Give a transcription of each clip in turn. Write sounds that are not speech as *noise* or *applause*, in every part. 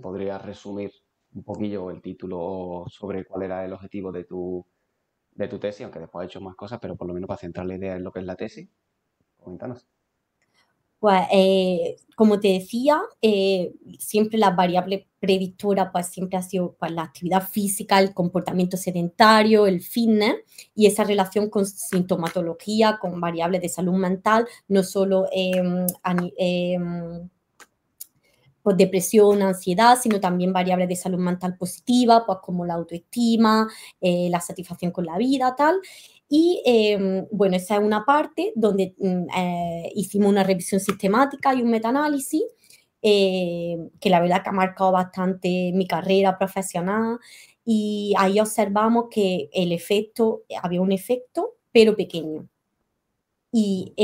podrías resumir un poquillo el título sobre cuál era el objetivo de tu, de tu tesis, aunque después he hecho más cosas, pero por lo menos para centrar la idea en lo que es la tesis, coméntanos. Pues, eh, como te decía, eh, siempre la variable predictora pues, siempre ha sido pues, la actividad física, el comportamiento sedentario, el fitness y esa relación con sintomatología, con variables de salud mental, no solo eh, pues, depresión, ansiedad, sino también variables de salud mental positiva, pues como la autoestima, eh, la satisfacción con la vida, tal. Y em, bueno, esa es una parte donde mm, eh, hicimos una revisión sistemática y un metaanálisis, eh, que la verdad que ha marcado bastante mi carrera profesional. Y ahí observamos que el efecto, eh, había un efecto, pero pequeño. Y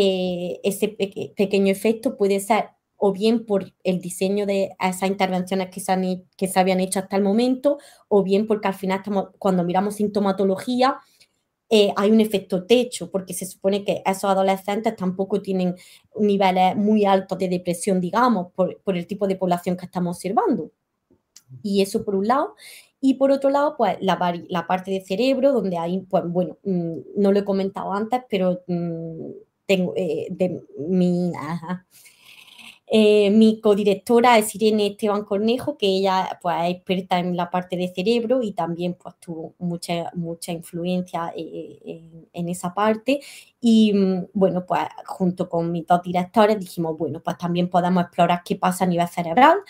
ese pequeño efecto puede ser o bien por el diseño de esas intervenciones que se, que se habían hecho hasta el momento, o bien porque al final cuando miramos sintomatología, eh, hay un efecto techo, porque se supone que esos adolescentes tampoco tienen niveles muy altos de depresión, digamos, por, el tipo de población que estamos observando. Y eso por un lado. Y por otro lado, pues la, parte del cerebro, donde hay, pues bueno, mm, no lo he comentado antes, pero mm, tengo eh, de mi... Ajá eh, mi codirectora es Irene Esteban Cornejo, que ella pues, es experta en la parte de cerebro y también pues, tuvo mucha, mucha influencia eh, eh, en, esa parte. Y mm, bueno, pues junto con mis dos directores dijimos, bueno, pues también podemos explorar qué pasa a nivel cerebral.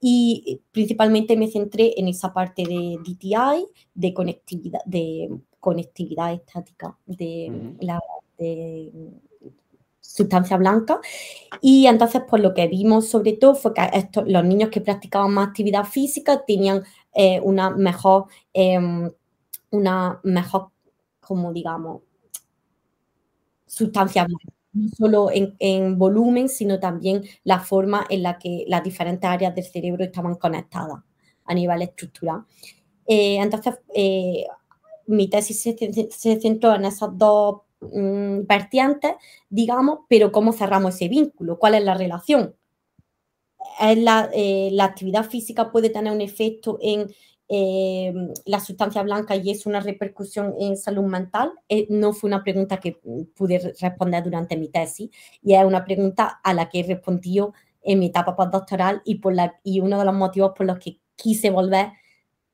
Y principalmente me centré en esa parte de DTI, de conectividad, de conectividad estática, de, la, de sustancia blanca. Y entonces, pues lo que vimos sobre todo fue que los niños que practicaban más actividad física tenían eh, una mejor, em, una mejor, como digamos, sustancia no solo en, volumen, sino también la forma en la que las diferentes áreas del cerebro estaban conectadas a nivel estructural. Eh, entonces, eh, mi tesis se, se, centró en esas dos vertientes, mm, digamos, pero cómo cerramos ese vínculo, cuál es la relación. Eh, la, actividad física puede tener un efecto en eh, la sustancia blanca y es una repercusión en salud mental. Eh, no fue una pregunta que mm, pude responder durante mi tesis y es una pregunta a la que he respondido en mi etapa postdoctoral y, por y uno de los motivos por los que quise volver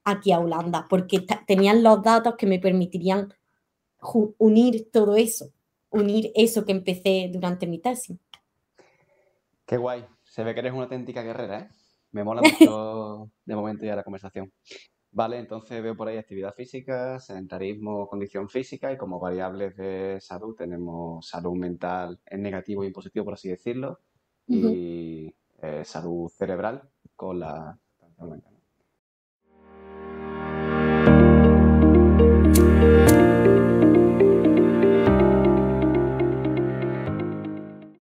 aquí a Holanda, porque tenían los datos que me permitirían unir todo eso, unir eso que empecé durante mi tesis. Qué guay, se ve que eres una auténtica guerrera, ¿eh? Me mola mucho *laughs* de momento ya la conversación. Vale, entonces veo por ahí actividad física, sedentarismo, condición física y como variables de salud tenemos salud mental en negativo y en positivo, por así decirlo, y eh, salud cerebral con la...